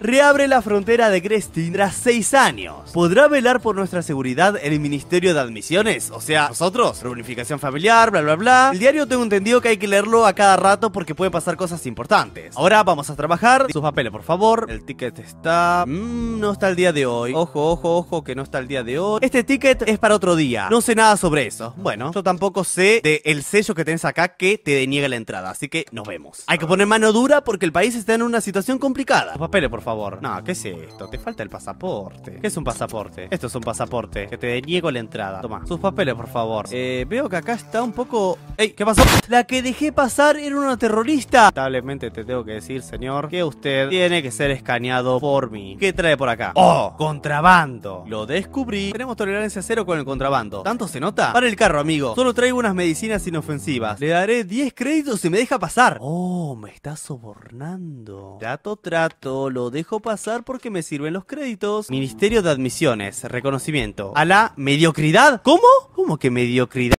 Reabre la frontera de Crestin tras seis años. ¿Podrá velar por nuestra seguridad el Ministerio de Admisiones? O sea, nosotros, reunificación familiar, bla bla bla. El diario tengo entendido que hay que leerlo a cada rato porque pueden pasar cosas importantes. Ahora vamos a trabajar. Sus papeles, por favor. El ticket está... Mmm, no está el día de hoy. Ojo, ojo, ojo, que no está el día de hoy. Este ticket es para otro día. No sé nada sobre eso. Bueno, yo tampoco sé del el sello que tenés acá que te deniega la entrada. Así que nos vemos. Hay que poner mano dura porque el país está en una situación complicada. Sus papeles, por favor favor. No, ¿qué es esto? Te falta el pasaporte. ¿Qué es un pasaporte? Esto es un pasaporte. Que te deniego la entrada. Toma, sus papeles, por favor. Eh, veo que acá está un poco... ¡Ey! ¿Qué pasó? La que dejé pasar era una terrorista. Lamentablemente te tengo que decir, señor, que usted tiene que ser escaneado por mí. ¿Qué trae por acá? ¡Oh! ¡Contrabando! Lo descubrí. Tenemos tolerancia cero con el contrabando. ¿Tanto se nota? Para el carro, amigo. Solo traigo unas medicinas inofensivas. Le daré 10 créditos si me deja pasar. ¡Oh! Me está sobornando. Trato, trato. Lo descubrí dejo pasar porque me sirven los créditos. Ministerio de Admisiones, reconocimiento. ¿A la mediocridad? ¿Cómo? ¿Cómo que mediocridad?